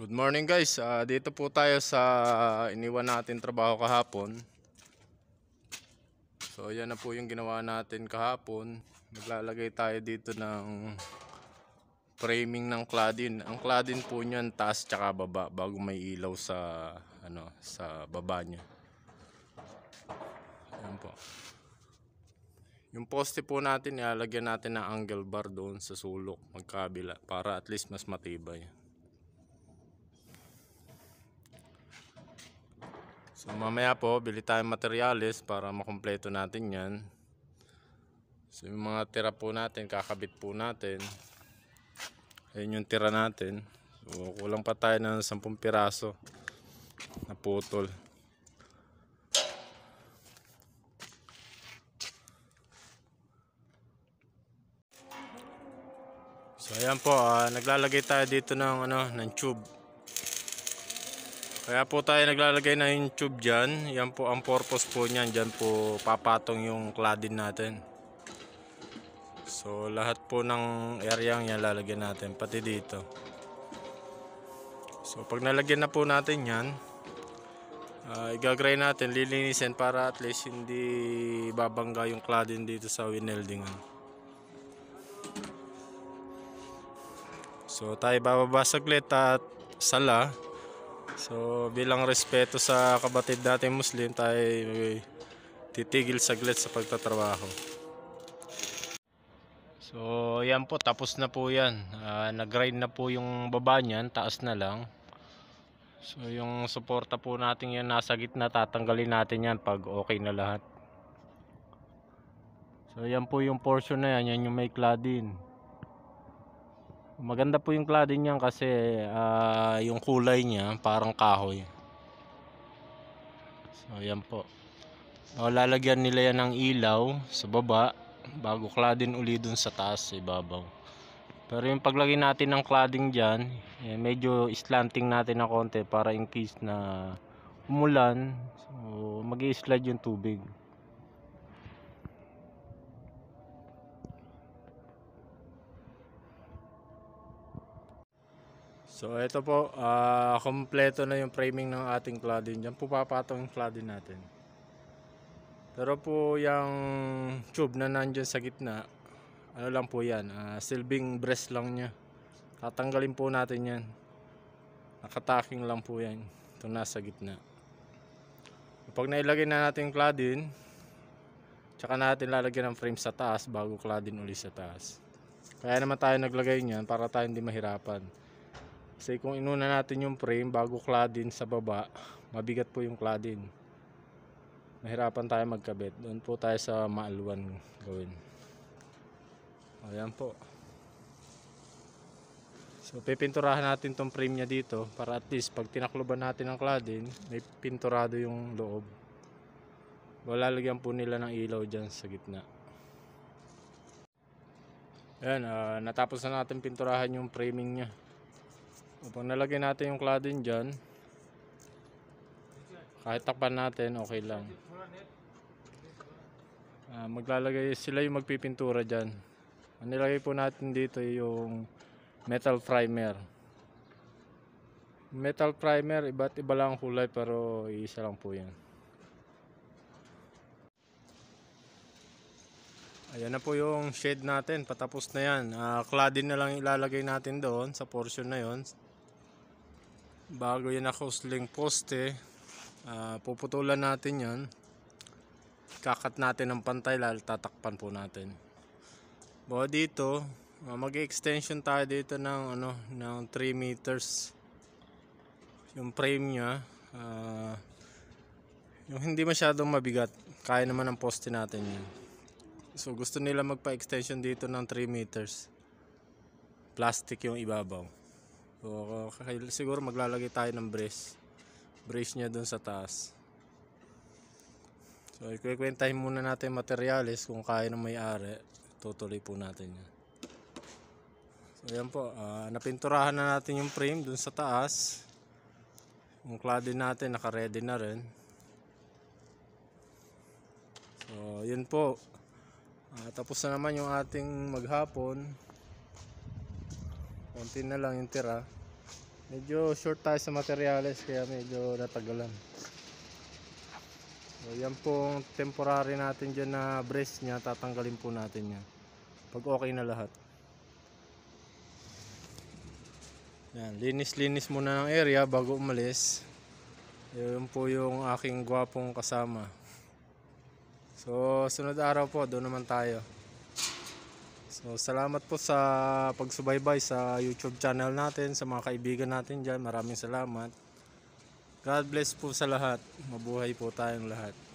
Good morning guys. Uh, dito po tayo sa iniwan natin trabaho kahapon. So yan na po yung ginawa natin kahapon. Maglalagay tayo dito ng framing ng cladding. Ang cladding po niyan taas tsaka baba bago may ilaw sa ano sa baba niya. Yan po. Yung poste po natin, ilalagyan natin ng angle bar doon sa sulok magkabila para at least mas matibay. So mamaya po, bili tayong materialis para makumpleto natin yan. So yung mga tira po natin, kakabit po natin. Ayun yung tira natin. So kulang pa tayo ng 10 piraso na putol. So ayan po, uh, naglalagay tayo dito ng ano, ng tube. Kaya po tayo naglalagay na yung tube dyan. Yan po ang purpose po niyan. Dyan po papatong yung cladding natin. So lahat po ng area yan lalagyan natin. Pati dito. So pag nalagyan na po natin yan. Uh, igagray natin. Lilinisin para at least hindi babangga yung cladding dito sa wineldingan. So tayo bababa saglit at sala. So bilang respeto sa kabatid natin Muslim tayo titigil saglit sa pagtatrabaho. So yan po tapos na po yan. Uh, Nag-grind na po yung baba niyan, taas na lang. So yung suporta po natin yan nasa gitna tatanggalin natin yan pag okay na lahat. So yan po yung portion na yan, yan yung may cladding maganda po yung cladding niyan kasi uh, yung kulay niya parang kahoy so yan po o, lalagyan nila yan ng ilaw sa baba bago cladding uli dun sa taas sa ibabaw pero yung paglagay natin ng cladding dyan eh, medyo slanting natin na konti para in case na umulan so, mag slide yung tubig So ito po, uh, kompleto na yung framing ng ating cladding. Diyan po papatong yung cladding natin. Pero po yung tube na nandyan sa gitna, ano lang po yan, uh, silbing breast lang nya. Tatanggalin po natin yan. Nakataking lang po yan. Ito nasa gitna. Pag nailagay na natin yung cladding, tsaka natin lalagyan ng frame sa taas bago cladding uli sa taas. Kaya naman tayo naglagay niyan para tayo hindi mahirapan. Kasi kung inuna natin yung frame bago cladin sa baba, mabigat po yung cladding. Mahirapan tayo magkabit. Doon po tayo sa maalwan gawin. Ayan po. So pipinturahan natin tong frame niya dito para at least pag tinakloban natin ang cladding, may pinturado yung loob. Wala lagyan po nila ng ilaw dyan sa gitna. Ayan, uh, natapos na natin pinturahan yung framing niya. Pag nalagay natin yung cladding dyan, kahit takpan natin, okay lang. Uh, maglalagay sila yung magpipintura dyan. Ang nilagay po natin dito yung metal primer. Metal primer, iba't iba lang kulay pero isa lang po yan. Ayan na po yung shade natin. Patapos na yan. Uh, cladding na lang ilalagay natin doon sa portion na yon bago yan ako sling poste uh, ah, puputulan natin yan kakat natin ng pantay lalo tatakpan po natin buha dito uh, ah, mag extension tayo dito ng ano ng 3 meters yung frame nya uh, ah, yung hindi masyadong mabigat kaya naman ang poste natin yan so gusto nila magpa extension dito ng 3 meters plastic yung ibabaw So, siguro maglalagay tayo ng brace. Brace niya dun sa taas. So, ikukwentahin muna natin materialis kung kaya ng may-ari. Tutuloy po natin yan. So, yan po. Uh, napinturahan na natin yung frame dun sa taas. Yung cladding natin, naka-ready na rin. So, yun po. Uh, tapos na naman yung ating maghapon konti na lang yung tira medyo short tayo sa materials kaya medyo natagalan so yan pong temporary natin dyan na brace nya tatanggalin po natin yan pag okay na lahat yan linis linis muna ng area bago umalis yun po yung aking gwapong kasama so sunod araw po doon naman tayo So, salamat po sa pagsubaybay sa YouTube channel natin, sa mga kaibigan natin diyan. Maraming salamat. God bless po sa lahat. Mabuhay po tayong lahat.